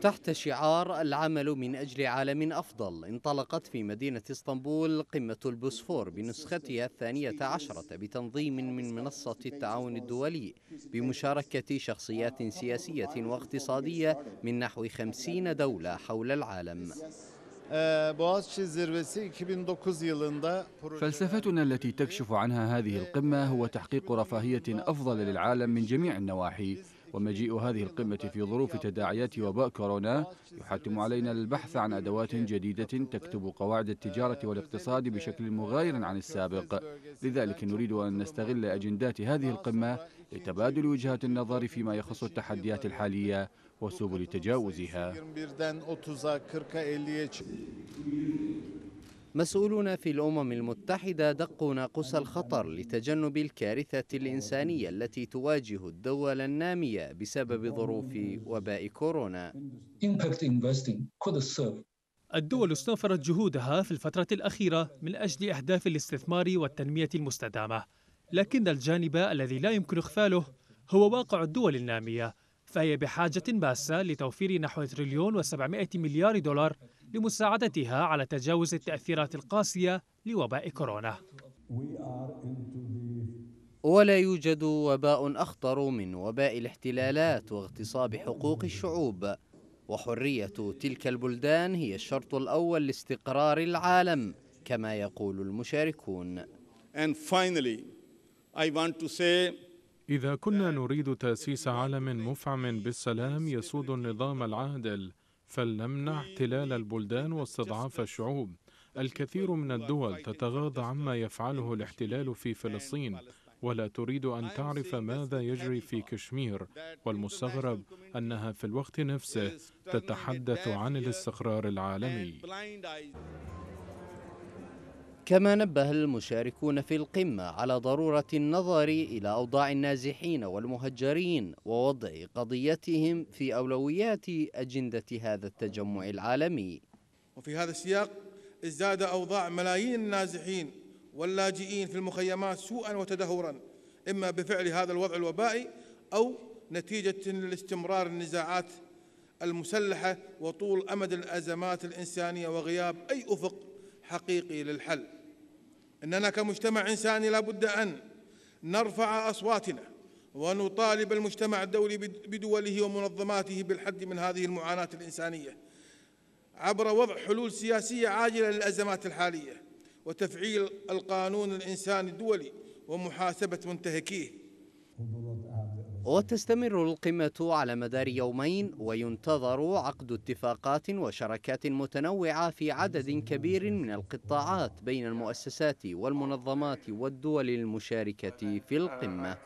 تحت شعار العمل من أجل عالم أفضل انطلقت في مدينة اسطنبول قمة البوسفور بنسختها الثانية عشرة بتنظيم من منصة التعاون الدولي بمشاركة شخصيات سياسية واقتصادية من نحو خمسين دولة حول العالم فلسفتنا التي تكشف عنها هذه القمة هو تحقيق رفاهية أفضل للعالم من جميع النواحي ومجيء هذه القمة في ظروف تداعيات وباء كورونا يحتم علينا البحث عن أدوات جديدة تكتب قواعد التجارة والاقتصاد بشكل مغاير عن السابق لذلك نريد أن نستغل أجندات هذه القمة لتبادل وجهات النظر فيما يخص التحديات الحالية وسبل تجاوزها مسؤولون في الأمم المتحدة دقوا ناقوس الخطر لتجنب الكارثة الإنسانية التي تواجه الدول النامية بسبب ظروف وباء كورونا الدول استنفرت جهودها في الفترة الأخيرة من أجل أهداف الاستثمار والتنمية المستدامة لكن الجانب الذي لا يمكن إخفاله هو واقع الدول النامية فهي بحاجة باسة لتوفير نحو تريليون وسبعمائة مليار دولار لمساعدتها على تجاوز التأثيرات القاسية لوباء كورونا ولا يوجد وباء أخطر من وباء الاحتلالات واغتصاب حقوق الشعوب وحرية تلك البلدان هي الشرط الأول لاستقرار العالم كما يقول المشاركون إذا كنا نريد تأسيس عالم مفعم بالسلام يسود النظام العادل فلنمنع احتلال البلدان واستضعاف الشعوب الكثير من الدول تتغاضى عما يفعله الاحتلال في فلسطين ولا تريد أن تعرف ماذا يجري في كشمير والمستغرب أنها في الوقت نفسه تتحدث عن الاستقرار العالمي كما نبه المشاركون في القمة على ضرورة النظر إلى أوضاع النازحين والمهجرين ووضع قضيتهم في أولويات أجندة هذا التجمع العالمي وفي هذا السياق ازداد أوضاع ملايين النازحين واللاجئين في المخيمات سوءا وتدهورا إما بفعل هذا الوضع الوبائي أو نتيجة لاستمرار النزاعات المسلحة وطول أمد الأزمات الإنسانية وغياب أي أفق حقيقي للحل إننا كمجتمع إنساني لابد أن نرفع أصواتنا ونطالب المجتمع الدولي بدوله ومنظماته بالحد من هذه المعاناة الإنسانية عبر وضع حلول سياسية عاجلة للأزمات الحالية وتفعيل القانون الإنساني الدولي ومحاسبة منتهكيه وتستمر القمة على مدار يومين وينتظر عقد اتفاقات وشراكات متنوعة في عدد كبير من القطاعات بين المؤسسات والمنظمات والدول المشاركة في القمة